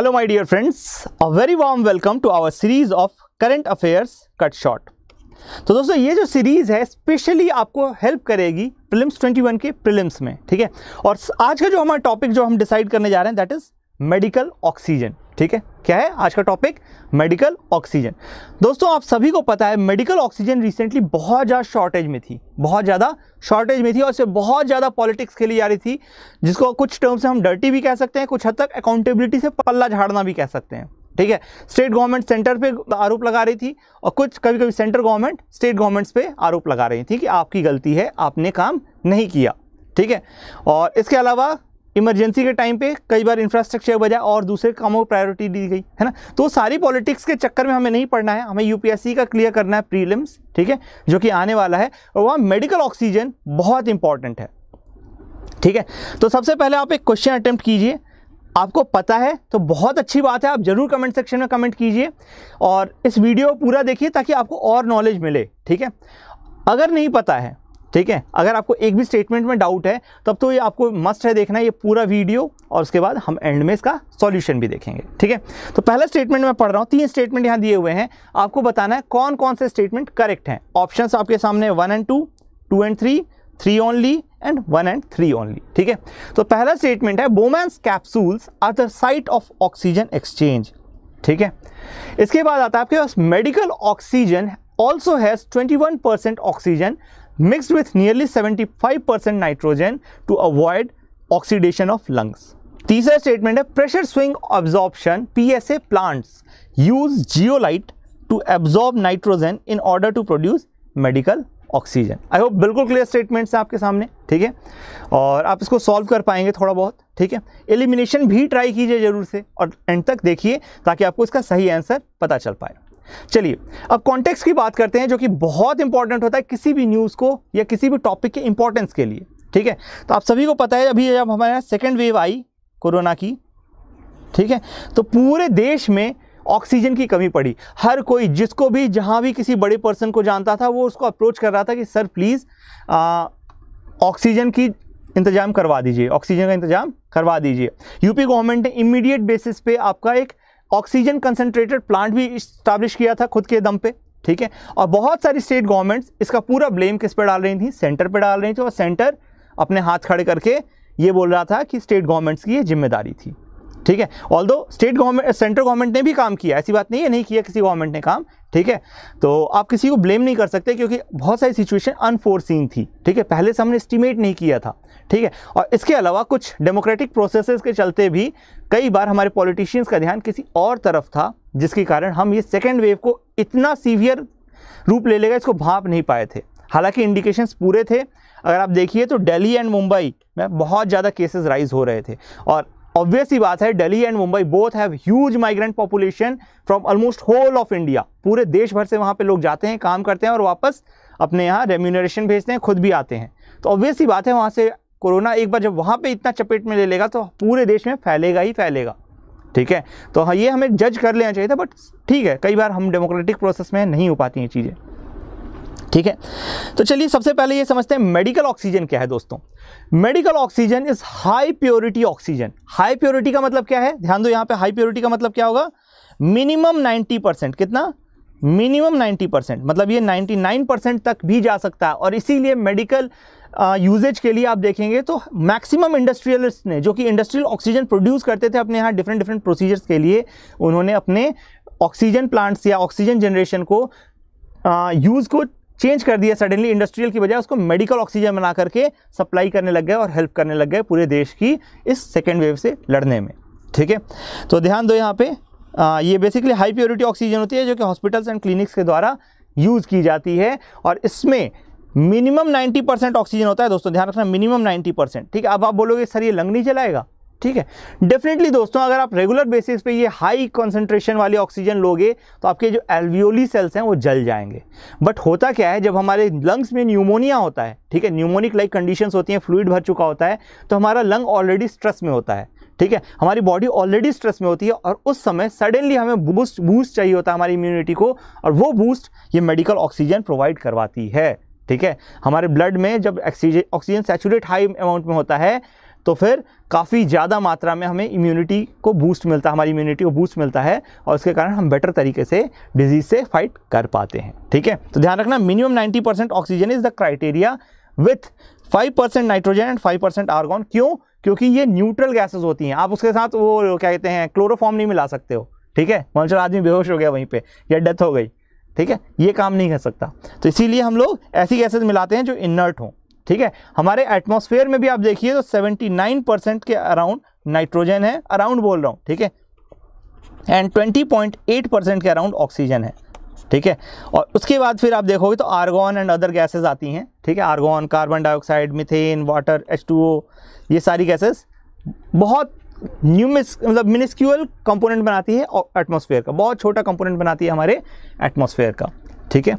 Hello my dear friends a very warm welcome to our series of current affairs cut short तो दोस्तों ये जो series है specially आपको हेल्प करेगी प्रिलिम्स 21 के प्रिलिम्स में ठीक है और आज का जो हमारा टॉपिक जो हम डिसाइड करने जा रहे हैं दैट इज मेडिकल ऑक्सीजन ठीक है क्या है आज का टॉपिक मेडिकल ऑक्सीजन दोस्तों आप सभी को पता है मेडिकल ऑक्सीजन रिसेंटली बहुत ज़्यादा शॉर्टेज में थी बहुत ज़्यादा शॉर्टेज में थी और इसे बहुत ज़्यादा पॉलिटिक्स खेली जा रही थी जिसको कुछ टर्म से हम डर्टी भी कह सकते हैं कुछ हद तक अकाउंटेबिलिटी से पल्ला झाड़ना भी कह सकते हैं ठीक है स्टेट गवर्नमेंट सेंटर पे आरोप लगा रही थी और कुछ कभी कभी सेंटर गवर्नमेंट स्टेट गवर्नमेंट्स पे आरोप लगा रही थी कि आपकी गलती है आपने काम नहीं किया ठीक है और इसके अलावा इमरजेंसी के टाइम पे कई बार इंफ्रास्ट्रक्चर बजाय और दूसरे कामों को प्रायोरिटी दी गई है ना तो सारी पॉलिटिक्स के चक्कर में हमें नहीं पढ़ना है हमें यूपीएससी का क्लियर करना है प्रीलिम्स ठीक है जो कि आने वाला है और वहाँ मेडिकल ऑक्सीजन बहुत इंपॉर्टेंट है ठीक है तो सबसे पहले आप एक क्वेश्चन अटैम्प्ट कीजिए आपको पता है तो बहुत अच्छी बात है आप ज़रूर कमेंट सेक्शन में कमेंट कीजिए और इस वीडियो पूरा देखिए ताकि आपको और नॉलेज मिले ठीक है अगर नहीं पता है ठीक है अगर आपको एक भी स्टेटमेंट में डाउट है तब तो ये आपको मस्ट है देखना ये पूरा वीडियो और उसके बाद हम एंड में इसका सॉल्यूशन भी देखेंगे ठीक है तो पहला स्टेटमेंट मैं पढ़ रहा हूँ तीन स्टेटमेंट यहाँ दिए हुए हैं आपको बताना है कौन कौन से स्टेटमेंट करेक्ट हैं ऑप्शन आपके सामने one and two two and three three only and one and three only ठीक है तो पहला स्टेटमेंट है women's capsules are the site of oxygen exchange ठीक है इसके बाद आता है आपके पास medical oxygen also has 21 percent oxygen mixed with nearly 75% nitrogen to avoid oxidation of lungs. तीसरा स्टेटमेंट है pressure swing absorption PSA plants use zeolite to absorb nitrogen in order to produce medical oxygen I hope बिल्कुल clear statements हैं आपके सामने ठीक है और आप इसको सॉल्व कर पाएंगे थोड़ा बहुत ठीक है एलिमिनेशन भी ट्राई कीजिए जरूर से और एंड तक देखिए ताकि आपको इसका सही आंसर पता चल पाए चलिए अब कॉन्टेक्स्ट की बात करते हैं जो कि बहुत इंपॉर्टेंट होता है किसी भी न्यूज़ को या किसी भी टॉपिक के इंपॉर्टेंस के लिए ठीक है तो आप सभी को पता है अभी जब हमारे यहाँ सेकेंड वेव आई कोरोना की ठीक है तो पूरे देश में ऑक्सीजन की कमी पड़ी हर कोई जिसको भी जहाँ भी किसी बड़े पर्सन को जानता था वो उसको अप्रोच कर रहा था कि सर प्लीज़ ऑक्सीजन की इंतज़ाम करवा दीजिए ऑक्सीजन का इंतज़ाम करवा दीजिए यूपी गवर्नमेंट ने इमीडिएट बेसिस पे आपका एक ऑक्सीजन कंसनट्रेटेड प्लांट भी इस्टाब्लिश किया था खुद के दम पे ठीक है और बहुत सारी स्टेट गवर्नमेंट्स इसका पूरा ब्लेम किस पर डाल रही थी सेंटर पर डाल रही थी और सेंटर अपने हाथ खड़े करके ये बोल रहा था कि स्टेट गवर्नमेंट्स की ये जिम्मेदारी थी ठीक है ऑल दो स्टेट गवर्नमेंट सेंट्रल गवर्नमेंट ने भी काम किया ऐसी बात नहीं है नहीं किया किसी गवर्नमेंट ने काम ठीक है तो आप किसी को ब्लेम नहीं कर सकते क्योंकि बहुत सारी सिचुएशन अनफोर्सिन थी ठीक है पहले से हमने एस्टिमेट नहीं किया था ठीक है और इसके अलावा कुछ डेमोक्रेटिक प्रोसेसेस के चलते भी कई बार हमारे पॉलिटिशियंस का ध्यान किसी और तरफ था जिसके कारण हम ये सेकेंड वेव को इतना सीवियर रूप ले लेगा इसको भाप नहीं पाए थे हालांकि इंडिकेशंस पूरे थे अगर आप देखिए तो दिल्ली एंड मुंबई में बहुत ज़्यादा केसेस राइज हो रहे थे और ऑब्वियस ही बात है Delhi and Mumbai both have huge migrant population from almost whole of India पूरे देश भर से वहाँ पे लोग जाते हैं काम करते हैं और वापस अपने यहाँ रेम्यूनरेशन भेजते हैं खुद भी आते हैं तो ऑब्वियस ही बात है वहाँ से कोरोना एक बार जब वहाँ पे इतना चपेट में ले लेगा तो पूरे देश में फैलेगा ही फैलेगा ठीक है तो हाँ ये हमें जज कर लेना चाहिए था बट ठीक है कई बार हम डेमोक्रेटिक प्रोसेस में नहीं हो पाती हैं चीज़ें ठीक है तो चलिए सबसे पहले ये समझते हैं मेडिकल ऑक्सीजन क्या है दोस्तों medical oxygen is high purity oxygen high purity का मतलब क्या है ध्यान दो यहाँ पे हाई प्योरिटी का मतलब क्या होगा मिनिमम 90 परसेंट कितना मिनिमम 90 परसेंट मतलब ये 99 परसेंट तक भी जा सकता है और इसीलिए मेडिकल यूजेज के लिए आप देखेंगे तो मैक्सिमम इंडस्ट्रियलिस्ट ने जो कि इंडस्ट्रियल ऑक्सीजन प्रोड्यूस करते थे अपने यहाँ डिफरेंट डिफरेंट प्रोसीजर्स के लिए उन्होंने अपने ऑक्सीजन प्लांट्स या ऑक्सीजन जनरेशन को यूज़ को चेंज कर दिया सडनली इंडस्ट्रियल की बजाय उसको मेडिकल ऑक्सीजन बना करके सप्लाई करने लग गए और हेल्प करने लग गए पूरे देश की इस सेकेंड वेव से लड़ने में ठीक है तो ध्यान दो यहाँ पे आ, ये बेसिकली हाई प्योरिटी ऑक्सीजन होती है जो कि हॉस्पिटल्स एंड क्लिनिक्स के द्वारा यूज़ की जाती है और इसमें मिनिमम 90 परसेंट ऑक्सीजन होता है दोस्तों ध्यान रखना मिनिमम 90 परसेंट ठीक है अब आप बोलोगे सर ये लंग नहीं चलाएगा ठीक है डेफिनेटली दोस्तों अगर आप रेगुलर बेसिस पे ये हाई कॉन्सेंट्रेशन वाली ऑक्सीजन लोगे तो आपके जो एल्वियोली सेल्स हैं वो जल जाएंगे बट होता क्या है जब हमारे लंग्स में न्यूमोनिया होता है ठीक है न्यूमोनिक लाइक कंडीशंस होती हैं फ्लूड भर चुका होता है तो हमारा लंग ऑलरेडी स्ट्रेस में होता है ठीक है हमारी बॉडी ऑलरेडी स्ट्रेस में होती है और उस समय सडनली हमें बूस्ट बूस्ट चाहिए होता है हमारी इम्यूनिटी को और वो बूस्ट ये मेडिकल ऑक्सीजन प्रोवाइड करवाती है ठीक है हमारे ब्लड में जब ऑक्सीजन ऑक्सीजन हाई अमाउंट में होता है तो फिर काफ़ी ज़्यादा मात्रा में हमें इम्यूनिटी को बूस्ट मिलता है हमारी इम्यूनिटी को बूस्ट मिलता है और उसके कारण हम बेटर तरीके से डिजीज़ से फाइट कर पाते हैं ठीक है तो ध्यान रखना minimum 90 percent oxygen is the criteria with 5 percent nitrogen and 5 percent argon क्यों क्योंकि ये न्यूट्रल गैसेज होती हैं आप उसके साथ वो क्या कहते हैं क्लोरोफॉर्म नहीं मिला सकते हो ठीक है मॉन्चर आदमी बेहोश हो गया वहीं पर या डेथ हो गई ठीक है ये काम नहीं कर सकता तो इसीलिए हम लोग ऐसी गैसेज मिलाते हैं जो इनर्ट हों ठीक है हमारे एटमोसफेयर में भी आप देखिए तो 79 परसेंट के अराउंड नाइट्रोजन है अराउंड बोल रहा हूँ ठीक है एंड 20.8 परसेंट के अराउंड ऑक्सीजन है ठीक है और उसके बाद फिर आप देखोगे तो आर्गोन एंड अदर गैसेस आती हैं ठीक है argon carbon dioxide methane water H ये सारी गैसेस बहुत न्यूमिस मतलब मिनिस्क्यूअल कंपोनेंट बनाती है एटमॉस्फेयर का बहुत छोटा कंपोनेंट बनाती है हमारे एटमॉस्फेयर का ठीक है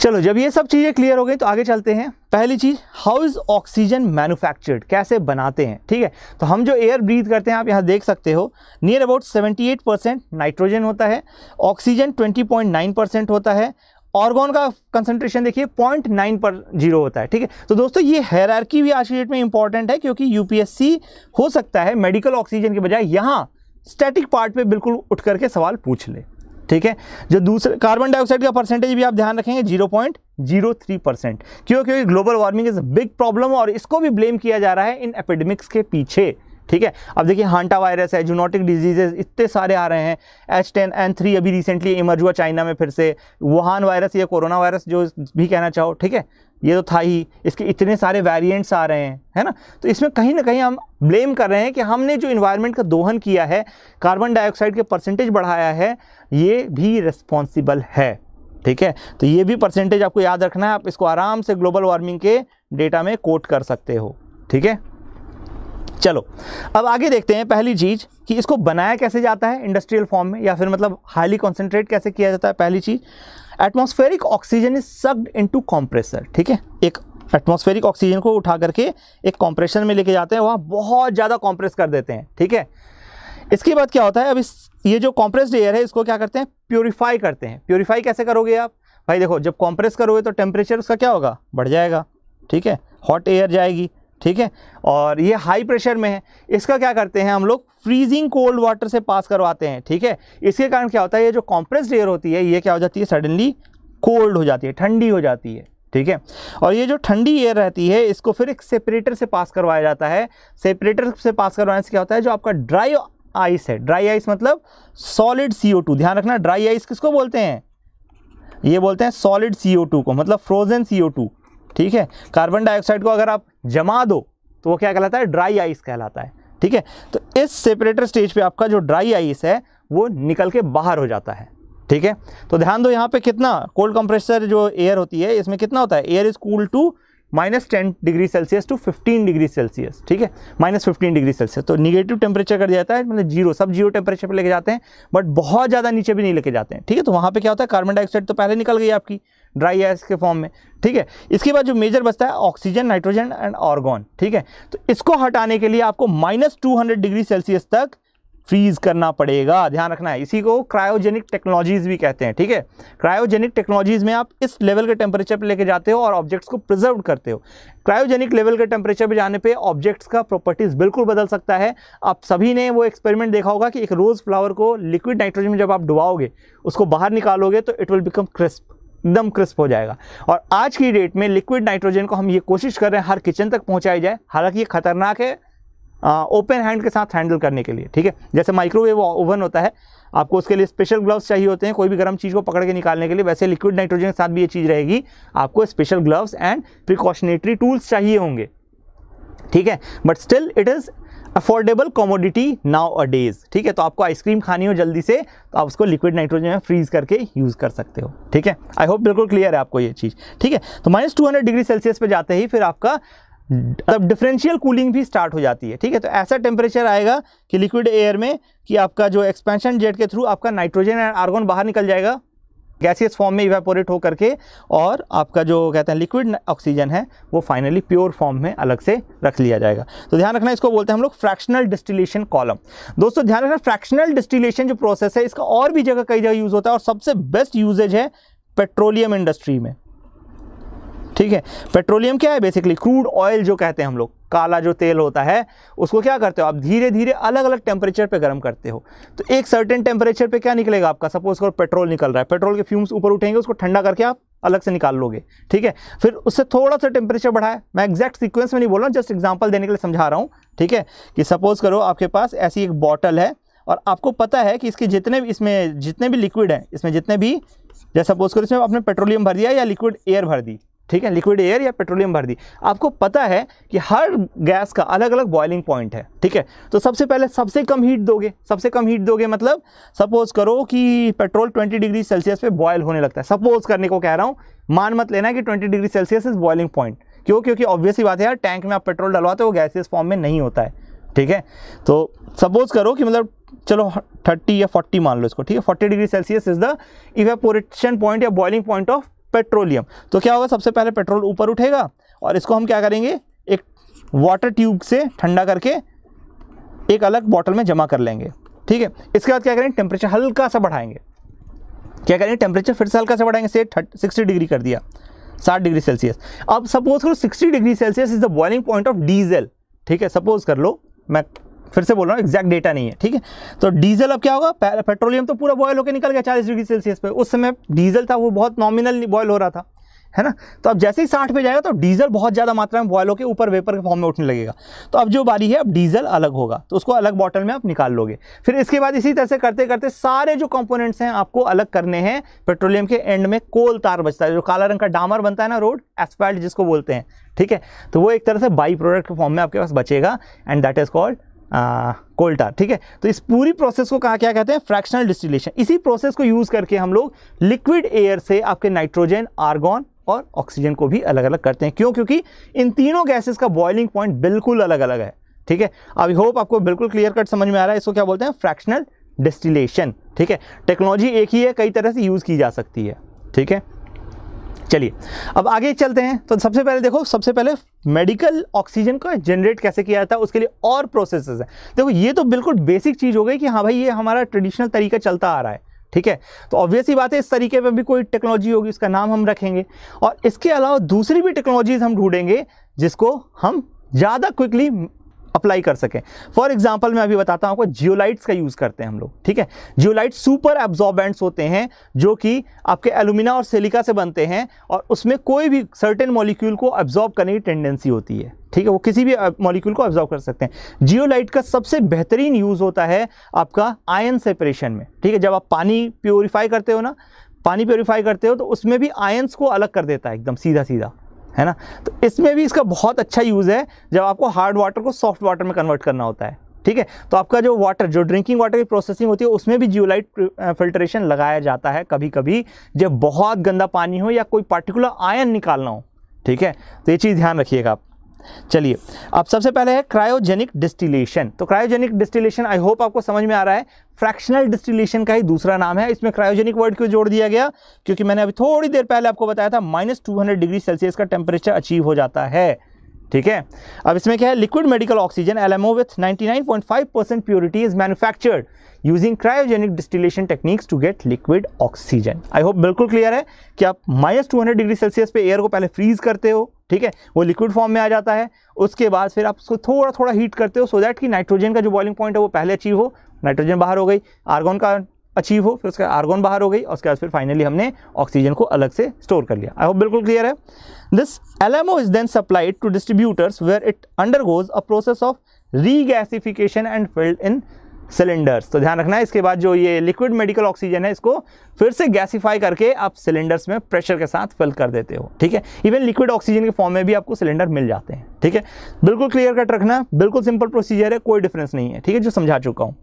चलो जब ये सब चीज़ें क्लियर हो गई तो आगे चलते हैं पहली चीज़ हाउ इज़ ऑक्सीजन मैन्युफैक्चर्ड कैसे बनाते हैं ठीक है तो हम जो एयर ब्रीथ करते हैं आप यहाँ देख सकते हो नियर अबाउट 78 परसेंट नाइट्रोजन होता है ऑक्सीजन 20.9 परसेंट होता है ऑर्गोन का कंसंट्रेशन देखिए पॉइंट नाइन पर जीरो होता है ठीक है तो दोस्तों ये हैरारकी भी आज की डेट में इंपॉर्टेंट है क्योंकि यूपीएससी हो सकता है मेडिकल ऑक्सीजन के बजाय यहाँ स्टैटिक पार्ट पर बिल्कुल उठ करके सवाल पूछ ले ठीक है जो दूसरे कार्बन डाइऑक्साइड का परसेंटेज भी आप ध्यान रखेंगे zero point zero three percent क्यों क्योंकि global warming is big problem और इसको भी ब्लेम किया जा रहा है इन एपिडेमिक्स के पीछे ठीक है अब देखिए हांटा वायरस है जूनोटिक डिजीजेज इतने सारे आ रहे हैं एच टेन एन थ्री अभी रिसेंटली इमर्ज हुआ चाइना में फिर से वुहान वायरस या कोरोना वायरस जो भी कहना चाहो ठीक है ये तो था ही इसके इतने सारे वेरिएंट्स आ रहे हैं है ना तो इसमें कहीं ना कहीं हम ब्लेम कर रहे हैं कि हमने जो इन्वायरमेंट का दोहन किया है कार्बन डाइऑक्साइड के परसेंटेज बढ़ाया है ये भी रिस्पॉन्सिबल है ठीक है तो ये भी परसेंटेज आपको याद रखना है आप इसको आराम से ग्लोबल वार्मिंग के डेटा में कोट कर सकते हो ठीक है चलो अब आगे देखते हैं पहली चीज़ कि इसको बनाया कैसे जाता है इंडस्ट्रियल फॉर्म में या फिर मतलब हाईली कॉन्सेंट्रेट कैसे किया जाता है पहली चीज़ atmospheric oxygen is sucked into compressor ठीक है एक एटमॉस्फेरिक ऑक्सीजन को उठा करके एक कॉम्प्रेशन में लेके जाते हैं वहाँ बहुत ज़्यादा कॉम्प्रेस कर देते हैं ठीक है इसके बाद क्या होता है अब इस ये जो कॉम्प्रेस्ड एयर है इसको क्या करते हैं प्योरीफाई करते हैं प्योरीफाई कैसे करोगे आप भाई देखो जब कॉम्प्रेस करोगे तो टेम्परेचर उसका क्या होगा बढ़ जाएगा ठीक है हॉट एयर जाएगी ठीक है और ये हाई प्रेशर में है इसका क्या करते हैं हम लोग फ्रीजिंग कोल्ड वाटर से पास करवाते हैं ठीक है इसके कारण क्या होता है ये जो कॉम्प्रेस्ड एयर होती है ये क्या हो जाती है सडनली कोल्ड हो जाती है ठंडी हो जाती है ठीक है और ये जो ठंडी एयर रहती है इसको फिर एक सेपरेटर से पास करवाया जाता है सेपरेटर से पास करवाने से क्या होता है जो आपका ड्राई आइस है ड्राई आइस मतलब सॉलिड सी ध्यान रखना ड्राई आइस किसको बोलते हैं ये बोलते हैं सॉलिड सी को मतलब फ्रोजन सी ठीक है कार्बन डाइऑक्साइड को अगर आप जमा दो तो वो क्या कहलाता है ड्राई आइस कहलाता है ठीक है तो इस सेपरेटर स्टेज पे आपका जो ड्राई आइस है वो निकल के बाहर हो जाता है ठीक है तो ध्यान दो यहाँ पे कितना कोल्ड कंप्रेसर जो एयर होती है इसमें कितना होता है air is cool to minus ten degree celsius to fifteen degree celsius ठीक है माइनस फिफ्टीन डिग्री सेल्सियस तो निगेटिव टेम्परेचर कर जाता है मतलब जीरो सब जीरो टेम्परेचर पर लेके जाते हैं बट बहुत ज़्यादा नीचे भी नहीं लेके जाते हैं ठीक है तो वहाँ पर क्या होता है कार्बन डाइऑक्साइड तो पहले निकल गई आपकी ड्राई आइस के फॉर्म में ठीक है इसके बाद जो मेजर बचता है ऑक्सीजन नाइट्रोजन एंड ऑर्गॉन ठीक है तो इसको हटाने के लिए आपको minus two hundred degree celsius तक फ्रीज करना पड़ेगा ध्यान रखना है इसी को क्रायोजेनिक टेक्नोलॉजीज भी कहते हैं ठीक है क्रायोजेनिक टेक्नोलॉजीज में आप इस लेवल के टेम्परेचर पर लेके जाते हो और ऑब्जेक्ट्स को प्रिजर्व करते हो क्रायोजेनिक लेवल के टेम्परेचर पर जाने पे ऑब्जेक्ट्स का प्रॉपर्टीज़ बिल्कुल बदल सकता है आप सभी ने वो एक्सपेरिमेंट देखा होगा कि एक रोज़ फ्लावर को लिक्विड नाइट्रोजन में जब आप डुबाओगे उसको बाहर निकालोगे तो इट विल बिकम क्रिस्प एकदम क्रिस्प हो जाएगा और आज की डेट में लिक्विड नाइट्रोजन को हम ये कोशिश कर रहे हैं हर किचन तक पहुँचाई जाए हालांकि ये खतरनाक है ओपन हैंड के साथ हैंडल करने के लिए ठीक है जैसे माइक्रोवेव ओवन होता है आपको उसके लिए स्पेशल ग्लव्स चाहिए होते हैं कोई भी गर्म चीज़ को पकड़ के निकालने के लिए वैसे लिक्विड नाइट्रोजन के साथ भी ये चीज़ रहेगी आपको special gloves and precautionary tools चाहिए होंगे ठीक है but still it is affordable commodity nowadays ठीक है तो आपको आइसक्रीम खानी हो जल्दी से तो आप उसको लिक्विड नाइट्रोजन में फ्रीज करके यूज़ कर सकते हो ठीक है आई होप बिल्कुल क्लियर है आपको ये चीज़ ठीक है तो माइनस टू डिग्री सेल्सियस पे जाते ही फिर आपका तब डिफरेंशियल कूलिंग भी स्टार्ट हो जाती है ठीक है तो ऐसा टेम्परेचर आएगा कि लिक्विड एयर में कि आपका जो एक्सपेंशन जेट के थ्रू आपका नाइट्रोजन एंड आर्गन बाहर निकल जाएगा गैसियस फॉर्म में इवेपोरेट होकर के और आपका जो कहते हैं लिक्विड ऑक्सीजन है वो फाइनली प्योर फॉर्म में अलग से रख लिया जाएगा तो ध्यान रखना इसको बोलते हैं हम लोग फ्रैक्शनल डिस्टिलेशन कॉलम दोस्तों ध्यान रखना फ्रैक्शनल डिस्टिलेशन जो प्रोसेस है इसका और भी जगह कई जगह यूज़ होता है और सबसे बेस्ट यूजेज है पेट्रोलियम इंडस्ट्री में ठीक है पेट्रोलियम क्या है बेसिकली क्रूड ऑयल जो कहते हैं हम लोग काला जो तेल होता है उसको क्या करते हो आप धीरे धीरे अलग अलग टेम्परेचर पे गर्म करते हो तो एक सर्टेन टेम्परेचर पे क्या निकलेगा आपका सपोज करो पेट्रोल निकल रहा है पेट्रोल के फ्यूम्स ऊपर उठेंगे उसको ठंडा करके आप अलग से निकाल लोगे ठीक है फिर उससे थोड़ा सा टेम्परेचर बढ़ाए मैं एग्जैक्ट सिक्वेंस में नहीं बोल रहा हूँ जस्ट एग्जाम्पल देने के लिए समझा रहा हूँ ठीक है कि सपोज करो आपके पास ऐसी एक बॉटल है और आपको पता है कि इसके जितने भी इसमें जितने भी लिक्विड हैं इसमें जितने भी जैसे सपोज करो इसमें आपने पेट्रोलियम भर दिया या लिक्विड एयर भर दी ठीक है लिक्विड एयर या पेट्रोलियम भर दी आपको पता है कि हर गैस का अलग अलग बॉइलिंग पॉइंट है ठीक है तो सबसे पहले सबसे कम हीट दोगे सबसे कम हीट दोगे मतलब सपोज़ करो कि पेट्रोल 20 डिग्री सेल्सियस पे बॉयल होने लगता है सपोज़ करने को कह रहा हूँ मान मत लेना कि 20 degree celsius is boiling point क्यों क्योंकि ऑब्वियसली बात है यार टैंक में आप पेट्रोल डलवाते हो गैसियस फॉर्म में नहीं होता है ठीक है तो सपोज़ करो कि मतलब चलो 30 या 40 मान लो इसको ठीक है 40 degree celsius is the evaporation point या बॉइलिंग पॉइंट ऑफ पेट्रोलियम तो क्या होगा सबसे पहले पेट्रोल ऊपर उठेगा और इसको हम क्या करेंगे एक वाटर ट्यूब से ठंडा करके एक अलग बॉटल में जमा कर लेंगे ठीक है इसके बाद क्या करेंगे टेम्परेचर हल्का सा बढ़ाएंगे क्या करेंगे टेम्परेचर फिर से हल्का सा बढ़ाएंगे से सिक्सटी डिग्री कर दिया साठ डिग्री सेल्सियस अब सपोज करो sixty degree celsius is the boiling point of diesel ठीक है सपोज कर लो मैं फिर से बोल रहा हूँ एग्जैक्ट डेटा नहीं है ठीक है तो डीजल अब क्या होगा पेट्रोलियम तो पूरा बॉयल होकर निकल गया चालीस डिग्री सेल्सियस पर उस समय डीजल था वो बहुत नॉमिनल बॉयल हो रहा था है ना तो अब जैसे ही साठ पे जाएगा तो डीजल बहुत ज़्यादा मात्रा में बॉयल होकर ऊपर वेपर के फॉर्म में उठने लगेगा तो अब जो बारी है अब डीजल अलग होगा तो उसको अलग बॉटल में आप निकाल लोगे फिर इसके बाद इसी तरह से करते करते सारे जो कंपोनेंट्स हैं आपको अलग करने हैं पेट्रोलियम के एंड में कोल तार बचता है जो काला रंग का डामर बनता है ना रोड एसपैल्ट जिसको बोलते हैं ठीक है तो वो एक तरह से बाई प्रोडक्ट के फॉर्म में आपके पास बचेगा and that is called coal tar ठीक है तो इस पूरी प्रोसेस को कहा क्या कहते हैं फ्रैक्शनल डिस्टिलेशन इसी प्रोसेस को यूज़ करके हम लोग लिक्विड एयर से आपके नाइट्रोजन आर्गॉन और ऑक्सीजन को भी अलग अलग करते हैं क्यों क्योंकि इन तीनों गैसेस का बॉइलिंग पॉइंट बिल्कुल अलग अलग है ठीक है आई होप आपको बिल्कुल क्लियर कट समझ में आ रहा है इसको क्या बोलते हैं फ्रैक्शनल डिस्टिलेशन ठीक है टेक्नोलॉजी एक ही है कई तरह से यूज़ की जा सकती है ठीक है चलिए अब आगे चलते हैं तो सबसे पहले देखो सबसे पहले मेडिकल ऑक्सीजन को जनरेट कैसे किया जाता है उसके लिए और प्रोसेसेस हैं देखो ये तो बिल्कुल बेसिक चीज़ हो गई कि हाँ भाई ये हमारा ट्रेडिशनल तरीका चलता आ रहा है ठीक है तो ऑब्वियसली बात है इस तरीके पर भी कोई टेक्नोलॉजी होगी उसका नाम हम रखेंगे और इसके अलावा दूसरी भी टेक्नोलॉजीज़ हम ढूंढेंगे जिसको हम ज़्यादा क्विकली अप्लाई कर सकें फॉर एग्जाम्पल मैं अभी बताता हूँ आपको जियोलाइट्स का यूज़ करते हैं हम लोग ठीक है जियोलाइट सुपर एब्जॉर्बेंट्स होते हैं जो कि आपके एलुमिना और सिलिका से बनते हैं और उसमें कोई भी सर्टेन मॉलिक्यूल को एब्जॉर्ब करने की टेंडेंसी होती है ठीक है वो किसी भी मॉलिक्यूल को ऑब्जॉर्व कर सकते हैं जियोलाइट का सबसे बेहतरीन यूज़ होता है आपका आयन सेपरेशन में ठीक है जब आप पानी प्योरीफाई करते हो ना पानी प्योरीफाई करते हो तो उसमें भी आयन्स को अलग कर देता है एकदम सीधा सीधा है ना तो इसमें भी इसका बहुत अच्छा यूज़ है जब आपको हार्ड वाटर को सॉफ्ट वाटर में कन्वर्ट करना होता है ठीक है तो आपका जो वाटर जो ड्रिंकिंग वाटर की प्रोसेसिंग होती है उसमें भी जियोलाइट फिल्ट्रेशन लगाया जाता है कभी कभी जब बहुत गंदा पानी हो या कोई पार्टिकुलर आयन निकालना हो ठीक है तो ये चीज़ ध्यान रखिएगा आप चलिए अब सबसे पहले है क्रायोजेनिक डिस्टिलेशन तो क्रायोजेनिक डिस्टिलेशन आई होप आपको समझ में आ रहा है फ्रैक्शनल डिस्टिलेशन का ही दूसरा नाम है इसमें क्रायोजेनिक वर्ड क्यों जोड़ दिया गया क्योंकि मैंने अभी थोड़ी देर पहले आपको बताया था माइनस टू डिग्री सेल्सियस का टेम्परेचर अचीव हो जाता है ठीक है अब इसमें क्या है liquid medical oxygen L ninety nine with 99.5 percent purity is manufactured using cryogenic distillation techniques to get liquid oxygen I hope बिल्कुल क्लियर है कि आप minus two hundred degree celsius पे एयर को पहले फ्रीज करते हो ठीक है वो लिक्विड फॉर्म में आ जाता है उसके बाद फिर आप उसको थोड़ा थोड़ा हीट करते हो सो so दैट कि नाइट्रोजन का जो बॉइलिंग पॉइंट है वो पहले अचीव हो नाइट्रोजन बाहर हो गई आर्गोन का अचीव हो फिर उसका आर्गोन बाहर हो गई और उसके बाद फिर फाइनली हमने ऑक्सीजन को अलग से स्टोर कर लिया आई होप बिल्कुल क्लियर है this LMO is then supplied to distributors where it undergoes a process of regasification and filled in cylinders तो ध्यान रखना है इसके बाद जो ये लिक्विड मेडिकल ऑक्सीजन है इसको फिर से गैसीफाई करके आप सिलेंडर्स में प्रेशर के साथ फिल कर देते हो ठीक है इवन लिक्विड ऑक्सीजन के फॉर्म में भी आपको सिलेंडर मिल जाते हैं ठीक है बिल्कुल क्लियर कट रखना बिल्कुल सिंपल प्रोसीजर है कोई डिफरेंस नहीं है ठीक है जो समझा चुका हूँ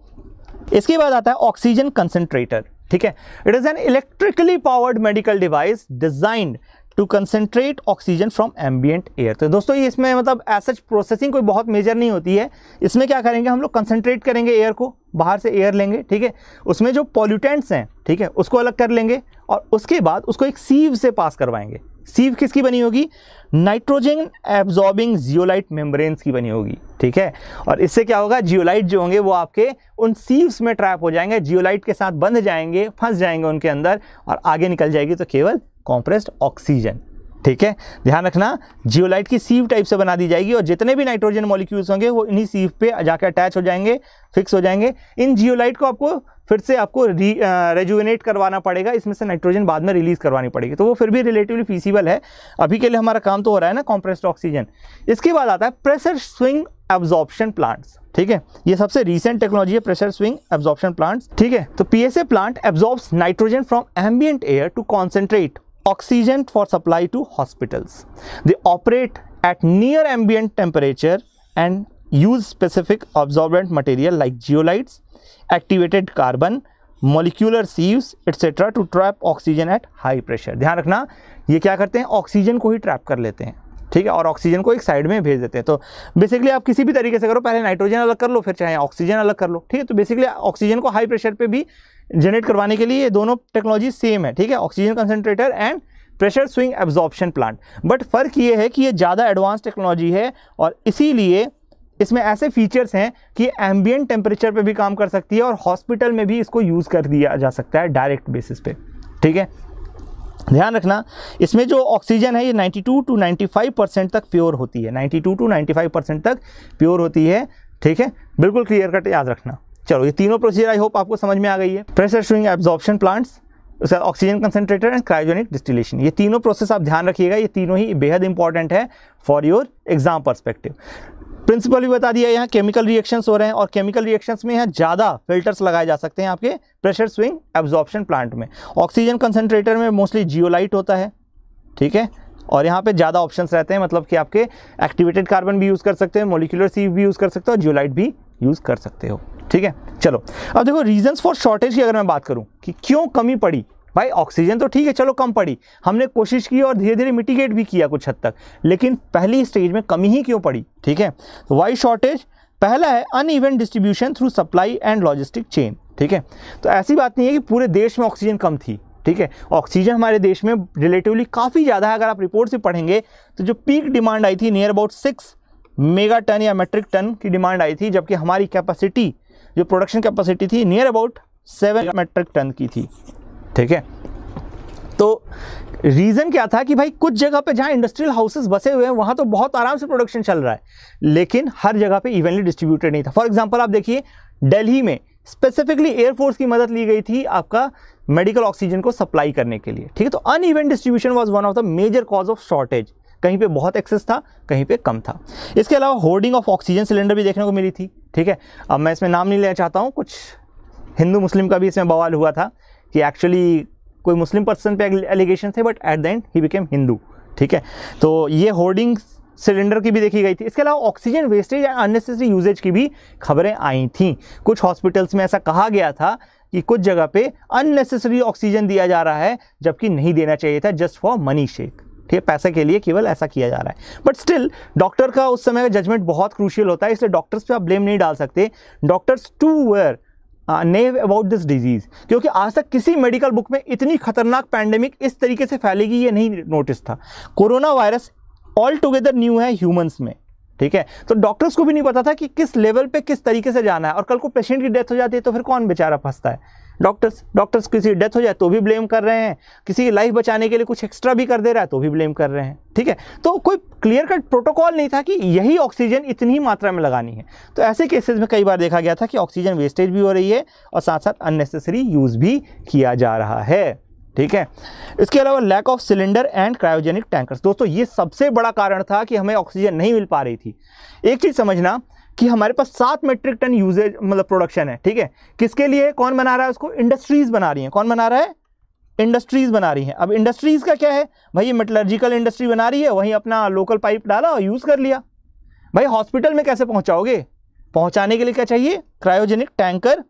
इसके बाद आता है ऑक्सीजन कंसेंट्रेटर ठीक है it is an electrically powered medical device designed to concentrate oxygen from ambient air तो दोस्तों ये इसमें मतलब एसच प्रोसेसिंग कोई बहुत मेजर नहीं होती है इसमें क्या करेंगे हम लोग कंसनट्रेट करेंगे एयर को बाहर से एयर लेंगे ठीक है उसमें जो पॉल्यूटेंट्स हैं ठीक है उसको अलग कर लेंगे और उसके बाद उसको एक सीव से पास करवाएंगे सीव किसकी बनी होगी नाइट्रोजन एब्जॉर्बिंग जियोलाइट मेम्ब्रेन्स की बनी होगी ठीक है और इससे क्या होगा जियोलाइट जो होंगे वो आपके उन सीव्स में ट्रैप हो जाएंगे जियोलाइट के साथ बंध जाएंगे फंस जाएंगे उनके अंदर और आगे निकल जाएगी तो केवल कॉम्प्रेस्ड ऑक्सीजन ठीक है ध्यान रखना जियोलाइट की सीव टाइप से बना दी जाएगी और जितने भी नाइट्रोजन मॉलिक्यूल्स होंगे वो इन्हीं सीव पे जाकर अटैच हो जाएंगे फिक्स हो जाएंगे इन जियोलाइट को आपको फिर से आपको रेजुविनेट करवाना पड़ेगा इसमें से नाइट्रोजन बाद में रिलीज़ करवानी पड़ेगी तो वो फिर भी रिलेटिवली फीसिबल है अभी के लिए हमारा काम तो हो रहा है ना कॉम्प्रेस्ड ऑक्सीजन इसके बाद आता है प्रेशर स्विंग एब्जॉर्प्शन प्लांट्स ठीक है ये सबसे रीसेंट टेक्नोलॉजी है प्रेशर स्विंग एब्जॉर्प्शन प्लांट्स ठीक है तो P plant absorbs nitrogen from ambient air to concentrate oxygen for supply to hospitals. They operate at near ambient temperature and use specific absorbent material like zeolites, activated carbon, molecular sieves etcetera to trap oxygen at high pressure ध्यान रखना ये क्या करते हैं oxygen को ही trap कर लेते हैं ठीक है और ऑक्सीजन को एक साइड में भेज देते हैं तो बेसिकली आप किसी भी तरीके से करो पहले नाइट्रोजन अलग कर लो फिर चाहे ऑक्सीजन अलग कर लो ठीक है तो बेसिकली ऑक्सीजन को हाई प्रेशर पर भी जनरेट करवाने के लिए ये दोनों टेक्नोलॉजी सेम है ठीक है oxygen concentrator and pressure swing absorption plant but फ़र्क ये है कि ये ज़्यादा एडवांस टेक्नोलॉजी है और इसीलिए इसमें ऐसे फीचर्स हैं कि एम्बियन टेम्परेचर पे भी काम कर सकती है और हॉस्पिटल में भी इसको यूज़ कर दिया जा सकता है डायरेक्ट बेसिस पे ठीक है ध्यान रखना इसमें जो ऑक्सीजन है ये 92 टू 95 परसेंट तक प्योर होती है 92 टू 95 परसेंट तक प्योर होती है ठीक है बिल्कुल क्लियर कट याद रखना चलो ये तीनों प्रोसीजर आई होप आपको समझ में आ गई है प्रेशर स्विंग एब्जॉर्प्शन प्लांट्स उसके बाद oxygen concentrator and cryogenic distillation ये तीनों प्रोसेस आप ध्यान रखिएगा ये तीनों ही बेहद इंपॉर्टेंट है for your exam perspective principle भी बता दिया यहाँ केमिकल रिएक्शंस हो रहे हैं और केमिकल रिएक्शंस में यहाँ ज़्यादा फिल्टर्स लगाए जा सकते हैं आपके प्रेशर स्विंग एब्जॉर्प्शन प्लांट में ऑक्सीजन कंसनट्रेटर में मोस्टली जियोलाइट होता है ठीक है और यहाँ पे ज़्यादा ऑप्शंस रहते हैं मतलब कि आपके एक्टिवेटेड कार्बन भी यूज़ कर सकते हैं मोलिकुलर सीव भी यूज़ कर सकते हो और जियोलाइट भी यूज़ कर सकते हो ठीक है चलो अब देखो रीजन फॉर शॉर्टेज की अगर मैं बात करूँ कि क्यों कमी पड़ी भाई ऑक्सीजन तो ठीक है चलो कम पड़ी हमने कोशिश की और धीरे धीरे मिटिगेट भी किया कुछ हद तक लेकिन पहली स्टेज में कमी ही क्यों पड़ी ठीक है तो वाई शॉर्टेज पहला है un distribution through supply and logistic chain ठीक है तो ऐसी बात नहीं है कि पूरे देश में ऑक्सीजन कम थी ठीक है ऑक्सीजन हमारे देश में रिलेटिवली काफ़ी ज़्यादा है अगर आप रिपोर्ट से पढ़ेंगे तो जो पीक डिमांड आई थी near about six mega ton या मेट्रिक टन की डिमांड आई थी जबकि हमारी कैपेसिटी जो प्रोडक्शन कैपेसिटी थी near about seven metric ton की थी ठीक है तो रीज़न क्या था कि भाई कुछ जगह पे जहाँ इंडस्ट्रियल हाउसेस बसे हुए हैं वहाँ तो बहुत आराम से प्रोडक्शन चल रहा है लेकिन हर जगह पे इवेंटली डिस्ट्रीब्यूटेड नहीं था फॉर एग्जांपल आप देखिए दिल्ली में स्पेसिफिकली एयरफोर्स की मदद ली गई थी आपका मेडिकल ऑक्सीजन को सप्लाई करने के लिए ठीक है तो uneven distribution was one of the major cause of shortage कहीं पे बहुत एक्सेस था कहीं पे कम था इसके अलावा होर्डिंग ऑफ ऑक्सीजन सिलेंडर भी देखने को मिली थी ठीक है अब मैं इसमें नाम नहीं लेना चाहता हूँ कुछ हिंदू मुस्लिम का भी इसमें बवाल हुआ था कि एक्चुअली कोई मुस्लिम पर्सन पे एलिगेशन थे but at the end he became Hindu ठीक है तो ये होर्डिंग सिलेंडर की भी देखी गई थी इसके अलावा ऑक्सीजन वेस्टेज या अननेसेसरी यूजेज की भी खबरें आई थी कुछ हॉस्पिटल्स में ऐसा कहा गया था कि कुछ जगह पे अननेसेसरी ऑक्सीजन दिया जा रहा है जबकि नहीं देना चाहिए था जस्ट फॉर मनी शेक ठीक है पैसे के लिए केवल ऐसा किया जा रहा है बट स्टिल डॉक्टर का उस समय का जजमेंट बहुत क्रूशियल होता है इसलिए डॉक्टर्स पे आप ब्लेम नहीं डाल सकते doctors to were naive about this disease क्योंकि आज तक किसी मेडिकल बुक में इतनी खतरनाक पैंडेमिक इस तरीके से फैलेगी ये नहीं नोटिस था coronavirus all together new है ह्यूमंस में ठीक है तो डॉक्टर्स को भी नहीं पता था कि किस लेवल पे किस तरीके से जाना है और कल को पेशेंट की डेथ हो जाती है तो फिर कौन बेचारा फंसता है डॉक्टर्स डॉक्टर्स किसी डेथ हो जाए तो भी ब्लेम कर रहे हैं किसी की लाइफ बचाने के लिए कुछ एक्स्ट्रा भी कर दे रहा है तो भी ब्लेम कर रहे हैं ठीक है तो कोई क्लियर कट प्रोटोकॉल नहीं था कि यही ऑक्सीजन इतनी मात्रा में लगानी है तो ऐसे केसेस में कई बार देखा गया था कि ऑक्सीजन वेस्टेज भी हो रही है और साथ साथ अननेसेसरी यूज़ भी किया जा रहा है ठीक है इसके अलावा lack of cylinder and cryogenic tankers दोस्तों ये सबसे बड़ा कारण था कि हमें ऑक्सीजन नहीं मिल पा रही थी एक चीज़ समझना कि हमारे पास सात मेट्रिक टन यूजेज मतलब प्रोडक्शन है ठीक है किसके लिए कौन बना रहा है उसको इंडस्ट्रीज बना रही हैं कौन बना रहा है इंडस्ट्रीज़ बना रही हैं अब इंडस्ट्रीज़ का क्या है भाई ये मेटलर्जिकल इंडस्ट्री बना रही है वहीं अपना लोकल पाइप डाला और यूज़ कर लिया भाई हॉस्पिटल में कैसे पहुँचाओगे पहुँचाने के लिए क्या चाहिए क्रायोजेनिक टैंकर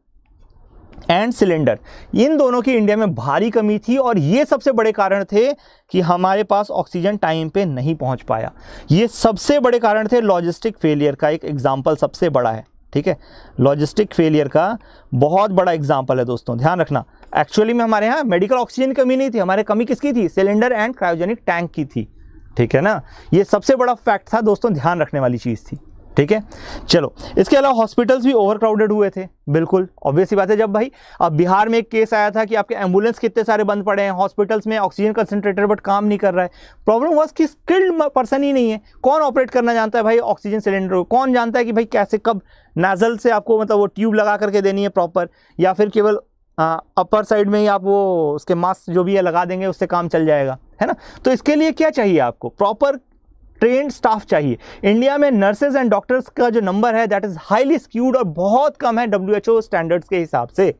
एंड सिलेंडर इन दोनों की इंडिया में भारी कमी थी और ये सबसे बड़े कारण थे कि हमारे पास ऑक्सीजन टाइम पे नहीं पहुंच पाया ये सबसे बड़े कारण थे लॉजिस्टिक फेलियर का एक एग्जाम्पल सबसे बड़ा है ठीक है लॉजिस्टिक फेलियर का बहुत बड़ा एग्जाम्पल है दोस्तों ध्यान रखना एक्चुअली में हमारे यहाँ मेडिकल ऑक्सीजन की कमी नहीं थी हमारे कमी किसकी थी सिलेंडर एंड क्रायोजेनिक टैंक की थी ठीक है ना ये सबसे बड़ा फैक्ट था दोस्तों ध्यान रखने वाली चीज़ थी ठीक है चलो इसके अलावा हॉस्पिटल्स भी ओवरक्राउडेड हुए थे बिल्कुल ऑब्वियस बात है जब भाई अब बिहार में एक केस आया था कि आपके एम्बुलेंस कितने सारे बंद पड़े हैं हॉस्पिटल्स में ऑक्सीजन कंसनट्रेटर बट काम नहीं कर रहा है प्रॉब्लम वॉज कि स्किल्ड पर्सन ही नहीं है कौन ऑपरेट करना जानता है भाई ऑक्सीजन सिलेंडर को कौन जानता है कि भाई कैसे कब नाजल से आपको मतलब वो ट्यूब लगा करके देनी है प्रॉपर या फिर केवल अपर साइड में ही आप वो उसके मास्क जो भी है लगा देंगे उससे काम चल जाएगा है ना तो इसके लिए क्या चाहिए आपको प्रॉपर ट्रेन स्टाफ चाहिए इंडिया में नर्सेज एंड डॉक्टर्स का जो नंबर है दैट इज़ हाईली स्क्यूड और बहुत कम है डब्ल्यू स्टैंडर्ड्स के हिसाब से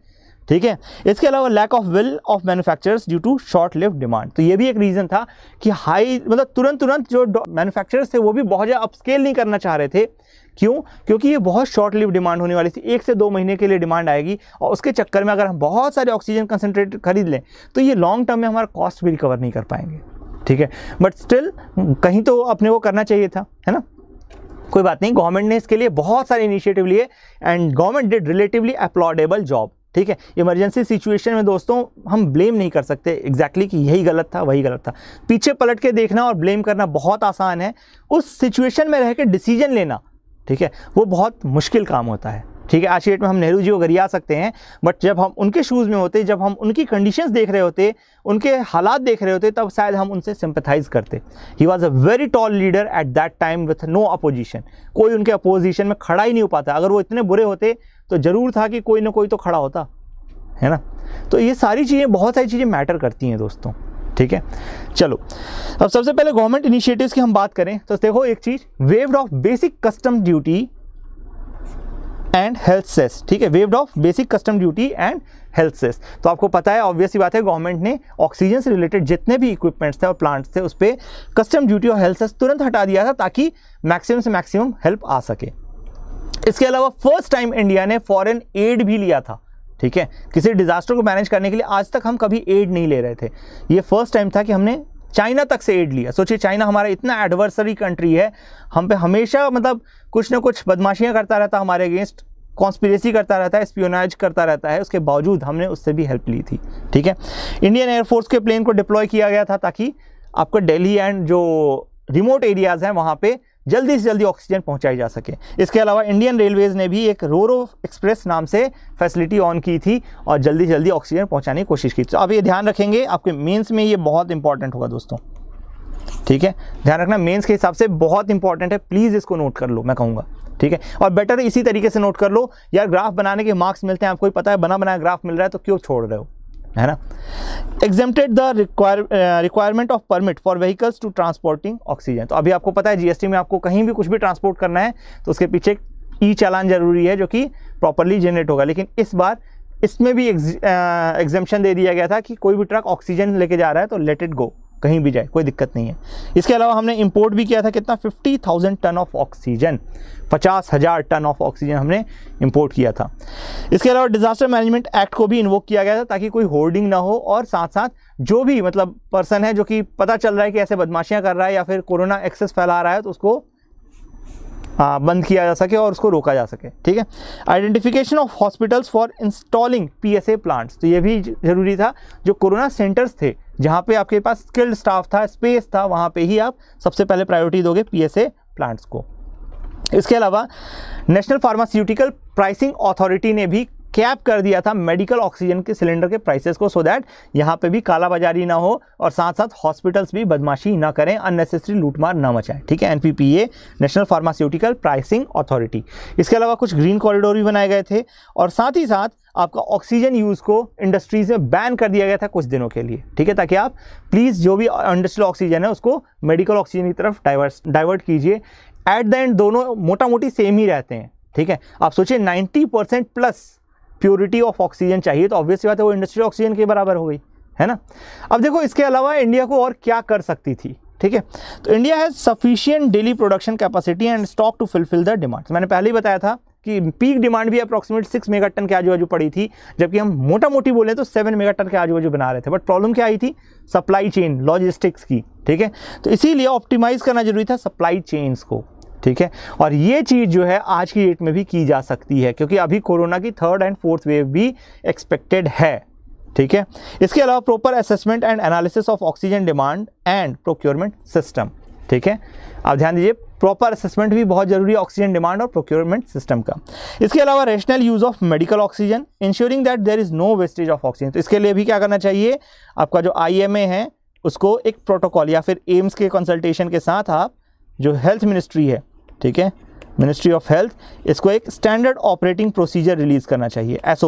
ठीक है इसके अलावा lack of will of manufacturers due to short live demand तो ये भी एक रीज़न था कि हाई मतलब तुरंत तुरंत जो मैन्युफैक्चरर्स थे वो भी बहुत ज़्यादा अपस्केल नहीं करना चाह रहे थे क्यों क्योंकि ये बहुत शॉर्ट लिव डिमांड होने वाली थी एक से दो महीने के लिए डिमांड आएगी और उसके चक्कर में अगर हम बहुत सारे ऑक्सीजन कंसनट्रेटर खरीद लें तो ये लॉन्ग टर्म में हमारा कॉस्ट भी रिकवर नहीं कर पाएंगे ठीक है बट स्टिल कहीं तो अपने को करना चाहिए था है ना कोई बात नहीं गवर्नमेंट ने इसके लिए बहुत सारे इनिशिएटिव लिए and government did relatively applaudable job ठीक है इमरजेंसी सिचुएशन में दोस्तों हम ब्लेम नहीं कर सकते एग्जैक्टली exactly कि यही गलत था वही गलत था पीछे पलट के देखना और ब्लेम करना बहुत आसान है उस सिचुएशन में रह कर डिसीजन लेना ठीक है वो बहुत मुश्किल काम होता है ठीक है आज की डेट में हम नेहरू जी को गरिया सकते हैं बट जब हम उनके शूज़ में होते जब हम उनकी कंडीशंस देख रहे होते उनके हालात देख रहे होते तब शायद हम उनसे सिंपथाइज करते he was a very tall leader at that time with no opposition कोई उनके अपोजिशन में खड़ा ही नहीं हो पाता अगर वो इतने बुरे होते तो ज़रूर था कि कोई ना कोई तो खड़ा होता है ना तो ये सारी चीज़ें बहुत सारी चीज़ें मैटर करती हैं दोस्तों ठीक है चलो अब सबसे पहले गवर्नमेंट इनिशिएटिव्स की हम बात करें तो देखो एक चीज़ waived off basic custom duty and health cess ठीक है waived off basic custom duty and health cess तो आपको पता है ऑब्वियस बात है गवर्नमेंट ने ऑक्सीजन से रिलेटेड जितने भी इक्विपमेंट्स थे और प्लांट्स थे उस पर कस्टम ड्यूटी और हेल्थ सेस तुरंत हटा दिया था ताकि मैक्सिमम से मैक्सिमम हेल्प आ सके इसके अलावा फर्स्ट टाइम इंडिया ने फॉरन एड भी लिया था ठीक है किसी डिजास्टर को मैनेज करने के लिए आज तक हम कभी एड नहीं ले रहे थे ये फर्स्ट टाइम था कि हमने चाइना तक से एड लिया सोचिए चाइना हमारा इतना एडवर्सरी कंट्री है हम पे हमेशा मतलब कुछ ना कुछ बदमाशियाँ करता रहता हमारे अगेंस्ट कॉन्स्पिरेसी करता रहता है स्पियोनाज करता रहता है उसके बावजूद हमने उससे भी हेल्प ली थी ठीक है इंडियन एयरफोर्स के प्लेन को डिप्लॉय किया गया था ताकि आपको डेली एंड जो रिमोट एरियाज़ हैं वहाँ पे जल्दी से जल्दी ऑक्सीजन पहुंचाई जा सके इसके अलावा इंडियन रेलवेज़ ने भी एक रोरो एक्सप्रेस नाम से फैसिलिटी ऑन की थी और जल्दी से जल्दी ऑक्सीजन पहुंचाने की कोशिश की तो आप ये ध्यान रखेंगे आपके मेंस में ये बहुत इंपॉर्टेंट होगा दोस्तों ठीक है ध्यान रखना मेंस के हिसाब से बहुत इंपॉर्टेंट है प्लीज़ इसको नोट कर लो मैं कहूँगा ठीक है और बेटर इसी तरीके से नोट कर लो यार ग्राफ बनाने के मार्क्स मिलते हैं आपको पता है बना बनाया ग्राफ मिल रहा है तो क्यों छोड़ रहे हो है ना exempted the requirement of permit for vehicles to transporting oxygen तो अभी आपको पता है जीएसटी में आपको कहीं भी कुछ भी ट्रांसपोर्ट करना है तो उसके पीछे ई चालान जरूरी है जो कि प्रॉपरली जनरेट होगा लेकिन इस बार इसमें भी एग्जेपन uh, दे दिया गया था कि कोई भी ट्रक ऑक्सीजन लेके जा रहा है तो लेट इट गो कहीं भी जाए कोई दिक्कत नहीं है इसके अलावा हमने इम्पोर्ट भी किया था कितना fifty thousand ton of oxygen पचास हज़ार टन ऑफ ऑक्सीजन हमने इम्पोर्ट किया था इसके अलावा डिज़ास्टर मैनेजमेंट एक्ट को भी इन्वोक किया गया था ताकि कोई होर्डिंग ना हो और साथ साथ जो भी मतलब पर्सन है जो कि पता चल रहा है कि ऐसे बदमाशियाँ कर रहा है या फिर कोरोना एक्सेस फैला रहा है तो उसको हाँ, बंद किया जा सके और उसको रोका जा सके ठीक है identification of hospitals for installing PSA plants तो ये भी ज़रूरी था जो कोरोना सेंटर्स थे जहाँ पे आपके पास स्किल्ड स्टाफ था स्पेस था वहाँ पे ही आप सबसे पहले प्रायोरिटी दोगे पीएसए प्लांट्स को इसके अलावा नेशनल फार्मास्यूटिकल प्राइसिंग अथॉरिटी ने भी कैप कर दिया था मेडिकल ऑक्सीजन के सिलेंडर के प्राइसेस को सो दैट यहाँ पे भी कालाबाजारी ना हो और साथ साथ हॉस्पिटल्स भी बदमाशी ना करें अननेसेसरी लूटमार ना मचाएं ठीक है NPPA national pharmaceutical pricing authority इसके अलावा कुछ ग्रीन कॉरिडोर भी बनाए गए थे और साथ ही साथ आपका ऑक्सीजन यूज़ को इंडस्ट्रीज़ में बैन कर दिया गया था कुछ दिनों के लिए ठीक है ताकि आप प्लीज़ जो भी इंडस्ट्रियल ऑक्सीजन है उसको मेडिकल ऑक्सीजन की तरफ डाइवर्स डाइवर्ट कीजिए एट द एंड दोनों मोटा मोटी सेम ही रहते हैं ठीक है आप सोचिए 90 percent plus purity of oxygen चाहिए तो ऑब्वियस बात है वो इंडस्ट्री ऑक्सीजन के बराबर हो गई है ना अब देखो इसके अलावा इंडिया को और क्या कर सकती थी ठीक है तो India has sufficient daily production capacity and stock to fulfil the demand मैंने पहले ही बताया था कि पीक डिमांड भी अप्रॉक्सीमेट सिक्स मेगा टन के आजू बाजू पड़ी थी जबकि हम मोटा मोटी बोले तो सेवन मेगा टन के आजू बाजू बना रहे थे बट प्रॉब्लम क्या आई थी सप्लाई चेन लॉजिस्टिक्स की ठीक है तो इसीलिए ऑप्टिमाइज करना जरूरी था सप्लाई चेन्स को ठीक है और ये चीज़ जो है आज की डेट में भी की जा सकती है क्योंकि अभी कोरोना की थर्ड एंड फोर्थ वेव भी एक्सपेक्टेड है ठीक है इसके अलावा proper assessment and analysis of oxygen demand and procurement system ठीक है आप ध्यान दीजिए प्रॉपर असेसमेंट भी बहुत जरूरी है ऑक्सीजन डिमांड और प्रोक्योरमेंट सिस्टम का इसके अलावा rational use of medical oxygen ensuring that there is no wastage of oxygen तो इसके लिए भी क्या करना चाहिए आपका जो आई है उसको एक प्रोटोकॉल या फिर एम्स के कंसल्टेशन के साथ आप जो हेल्थ मिनिस्ट्री है ठीक है मिनिस्ट्री ऑफ हेल्थ इसको एक स्टैंडर्ड ऑपरेटिंग प्रोसीजर रिलीज़ करना चाहिए एस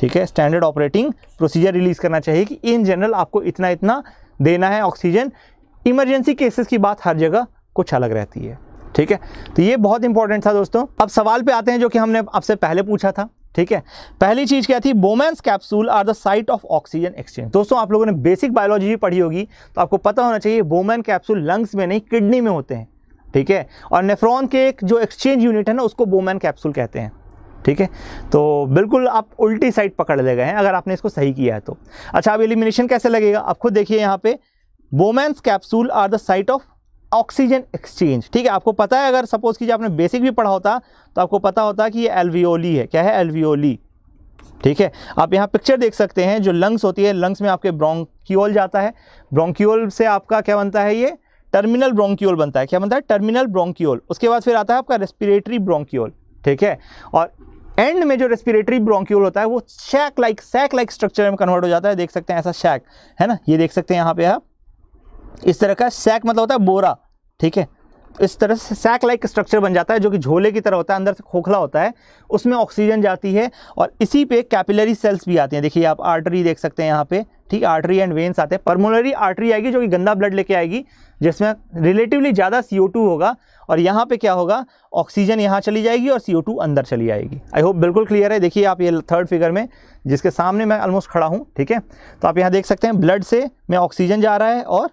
ठीक है स्टैंडर्ड ऑपरेटिंग प्रोसीजर रिलीज़ करना चाहिए कि इन जनरल आपको इतना इतना देना है ऑक्सीजन इमरजेंसी केसेस की बात हर जगह कुछ अलग रहती है ठीक है तो ये बहुत इंपॉर्टेंट था दोस्तों अब सवाल पे आते हैं जो कि हमने आपसे पहले पूछा था ठीक है पहली चीज़ क्या थी Bowman's capsule are the site of oxygen exchange दोस्तों आप लोगों ने बेसिक बायोलॉजी भी पढ़ी होगी तो आपको पता होना चाहिए बोमैन कैप्सूल लंग्स में नहीं किडनी में होते हैं ठीक है और नेफ्रॉन के एक जो एक्सचेंज यूनिट है ना उसको बोमैन कैप्सूल कहते हैं ठीक है तो बिल्कुल आप उल्टी साइड पकड़ ले गए हैं अगर आपने इसको सही किया है तो अच्छा अब एलिमिनेशन कैसे लगेगा आप खुद देखिए यहाँ पे Bowman capsule are the site of oxygen exchange ठीक है आपको पता है अगर सपोज कीजिए आपने बेसिक भी पढ़ा होता तो आपको पता होता कि ये एलवीओली है क्या है एलवीओली ठीक है आप यहाँ पिक्चर देख सकते हैं जो लंग्स होती है लंग्स में आपके ब्रोंक्यूल जाता है ब्रोंक्यूल से आपका क्या बनता है ये टर्मिनल ब्रोंकियोल बनता है क्या बनता है टर्मिनल ब्रोंकियोल उसके बाद फिर आता है आपका रेस्पिरेटरी ब्रोंकियोल ठीक है और एंड में जो रेस्पिरेटरी ब्रोंक्यूल होता है वो sac like sac like structure में कन्वर्ट हो जाता है देख सकते हैं ऐसा शैक है ना ये देख सकते हैं यहाँ पे आप इस तरह का शैक मतलब होता है बोरा ठीक है इस तरह से सैक लाइक स्ट्रक्चर बन जाता है जो कि झोले की तरह होता है अंदर से खोखला होता है उसमें ऑक्सीजन जाती है और इसी पे कैपिलरी सेल्स भी आती हैं देखिए आप आर्टरी देख सकते हैं यहाँ पे ठीक आर्टरी एंड वेन्स आते हैं परमोलरी आर्टरी आएगी जो कि गंदा ब्लड लेके आएगी जिसमें रिलेटिवली ज़्यादा सी होगा और यहाँ पर क्या होगा ऑक्सीजन यहाँ चली जाएगी और सी अंदर चली जाएगी आई होप बिल्कुल क्लियर है देखिए आप ये थर्ड फिगर में जिसके सामने मैं ऑलमोस्ट खड़ा हूँ ठीक है तो आप यहाँ देख सकते हैं ब्लड से में ऑक्सीजन जा रहा है और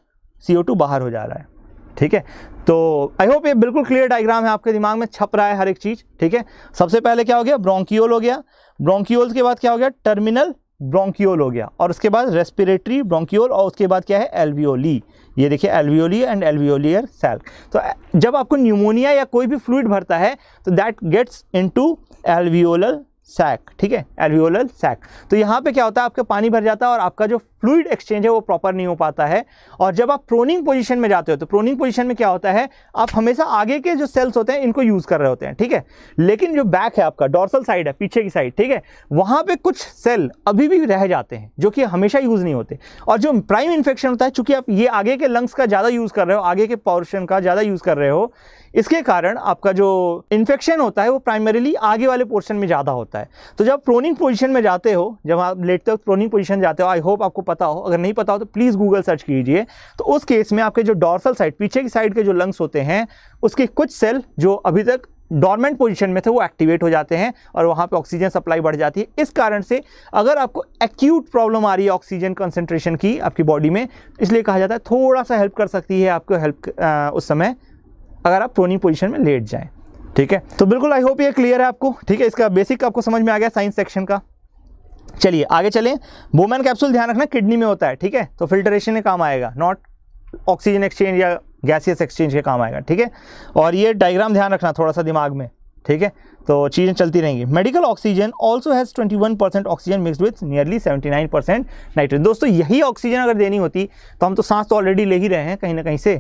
सी बाहर हो जा रहा है ठीक है तो आई होप ये बिल्कुल क्लियर डायग्राम है आपके दिमाग में छप रहा है हर एक चीज़ ठीक है सबसे पहले क्या हो गया ब्रोंकियोल हो गया ब्रोंकियोल के बाद क्या हो गया टर्मिनल ब्रोंकियोल हो गया और उसके बाद रेस्पिरेटरी ब्रोंकियोल और उसके बाद क्या है एल्वियोली ये देखिए एल्वियोली एंड एल्वियोलियर सेल तो जब आपको न्यूमोनिया या कोई भी फ्लूड भरता है तो that gets into alveolar sac ठीक है एल्वियोलर सैक तो यहाँ पे क्या होता है आपका पानी भर जाता है और आपका जो फ्लूड एक्सचेंज है वो प्रॉपर नहीं हो पाता है और जब आप प्रोनिंग पोजीशन में जाते हो तो प्रोनिंग पोजीशन में क्या होता है आप हमेशा आगे के जो सेल्स होते हैं इनको यूज़ कर रहे होते हैं ठीक है लेकिन जो बैक है आपका डॉर्सल साइड है पीछे की साइड ठीक है वहाँ पर कुछ सेल अभी भी रह जाते हैं जो कि हमेशा यूज़ नहीं होते और जो प्राइम इन्फेक्शन होता है चूँकि आप ये आगे के लंग्स का ज़्यादा यूज़ कर रहे हो आगे के पोर्शन का ज़्यादा यूज़ कर रहे हो इसके कारण आपका जो इन्फेक्शन होता है वो प्राइमरीली आगे वाले पोर्शन में ज़्यादा होता है तो जब प्रोनिंग पोजीशन में जाते हो जब आप लेटते हो प्रोनिंग पोजीशन जाते हो आई होप आपको पता हो अगर नहीं पता हो तो प्लीज़ गूगल सर्च कीजिए तो उस केस में आपके जो डॉर्सल साइड पीछे की साइड के जो लंग्स होते हैं उसके कुछ सेल जो अभी तक डॉर्मेंट पोजीशन में थे वो एक्टिवेट हो जाते हैं और वहाँ पे ऑक्सीजन सप्लाई बढ़ जाती है इस कारण से अगर आपको एक्यूट प्रॉब्लम आ रही है ऑक्सीजन कंसंट्रेशन की आपकी बॉडी में इसलिए कहा जाता है थोड़ा सा हेल्प कर सकती है आपको हेल्प उस समय अगर आप प्रोनी पोजिशन में लेट जाएँ ठीक है तो बिल्कुल आई होप ये क्लियर है आपको ठीक है इसका बेसिक आपको समझ में आ गया साइंस सेक्शन का चलिए आगे चलें बोमैन कैप्सूल ध्यान रखना किडनी में होता है ठीक है तो फिल्ट्रेशन में काम आएगा नॉट ऑक्सीजन एक्सचेंज या गैसियस एक्सचेंज के काम आएगा ठीक है और ये डायग्राम ध्यान रखना थोड़ा सा दिमाग में ठीक है तो चीज़ें चलती रहेंगी medical oxygen also has 21 percent oxygen mixed with nearly 79 percent nitrogen दोस्तों यही ऑक्सीजन अगर देनी होती तो हम तो सांस तो ऑलरेडी ले ही रहे हैं कहीं ना कहीं से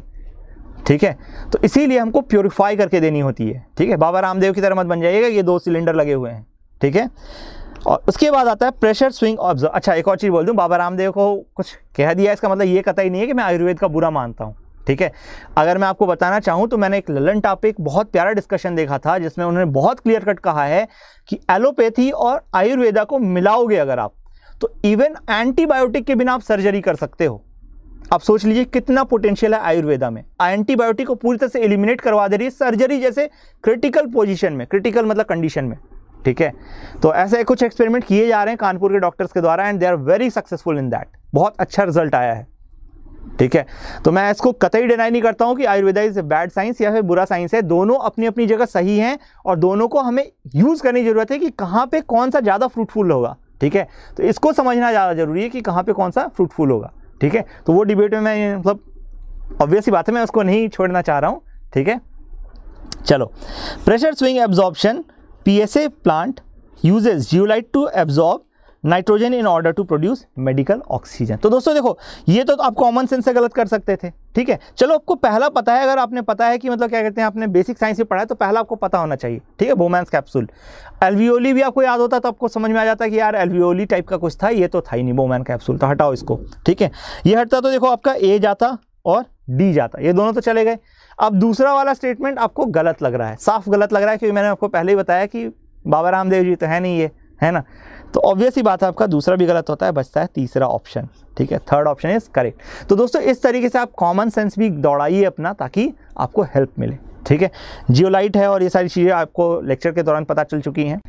ठीक है तो इसीलिए हमको प्योरीफाई करके देनी होती है ठीक है बाबा रामदेव की तरह मत बन जाइएगा ये दो सिलेंडर लगे हुए हैं ठीक है और उसके बाद आता है प्रेशर स्विंग ऑब्जर्व अच्छा एक और चीज़ बोल दूँ बाबा रामदेव को कुछ कह दिया इसका मतलब ये कतई नहीं है कि मैं आयुर्वेद का बुरा मानता हूँ ठीक है अगर मैं आपको बताना चाहूँ तो मैंने एक ललन टॉपिक बहुत प्यारा डिस्कशन देखा था जिसमें उन्होंने बहुत क्लियर कट कहा है कि एलोपैथी और आयुर्वेदा को मिलाओगे अगर आप तो इवन एंटीबायोटिक के बिना आप सर्जरी कर सकते हो आप सोच लीजिए कितना पोटेंशियल है आयुर्वेदा में एंटीबायोटिक को पूरी तरह से एलिमिनेट करवा दे रही है सर्जरी जैसे क्रिटिकल पोजीशन में क्रिटिकल मतलब कंडीशन में ठीक है तो ऐसे कुछ एक्सपेरिमेंट किए जा रहे हैं कानपुर के डॉक्टर्स के द्वारा and they are very successful in that बहुत अच्छा रिजल्ट आया है ठीक है तो मैं इसको कतई डिनाई नहीं करता हूं कि आयुर्वेदा इज बैड साइंस या फिर बुरा साइंस है दोनों अपनी अपनी जगह सही हैं और दोनों को हमें यूज़ करने की ज़रूरत है कि कहाँ पे कौन सा ज़्यादा फ्रूटफुल होगा ठीक है तो इसको समझना ज़्यादा ज़रूरी है कि कहाँ पे कौन सा फ्रूटफुल होगा ठीक है तो वो डिबेट में मैं मतलब ऑब्वियसली बात है मैं उसको नहीं छोड़ना चाह रहा हूँ ठीक है चलो pressure swing absorption P plant uses zeolite to absorb nitrogen in order to produce medical oxygen तो दोस्तों देखो ये तो आप कॉमन सेंस से गलत कर सकते थे ठीक है चलो आपको पहला पता है अगर आपने पता है कि मतलब क्या कहते हैं आपने बेसिक साइंस में पढ़ा है तो पहला आपको पता होना चाहिए ठीक है बोमैंस कैप्सूल एलवीओली भी आपको याद होता तो आपको समझ में आ जाता कि यार एलवीओली टाइप का कुछ था ये तो था ही नहीं बोमैन कैप्सूल तो हटाओ इसको ठीक है ये हटता तो देखो आपका ए जाता और डी जाता ये दोनों तो चले गए अब दूसरा वाला स्टेटमेंट आपको गलत लग रहा है साफ गलत लग रहा है क्योंकि मैंने आपको पहले ही बताया कि बाबा रामदेव जी तो है नहीं ये है ना तो ऑब्वियस ही बात है आपका दूसरा भी गलत होता है बचता है तीसरा ऑप्शन ठीक है थर्ड ऑप्शन इज करेक्ट तो दोस्तों इस तरीके से आप कॉमन सेंस भी दौड़ाइए अपना ताकि आपको हेल्प मिले ठीक है जियोलाइट है और ये सारी चीज़ें आपको लेक्चर के दौरान पता चल चुकी हैं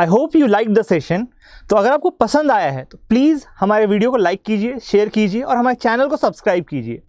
I hope you like the session तो अगर आपको पसंद आया है तो प्लीज़ हमारे वीडियो को लाइक कीजिए शेयर कीजिए और हमारे चैनल को सब्सक्राइब कीजिए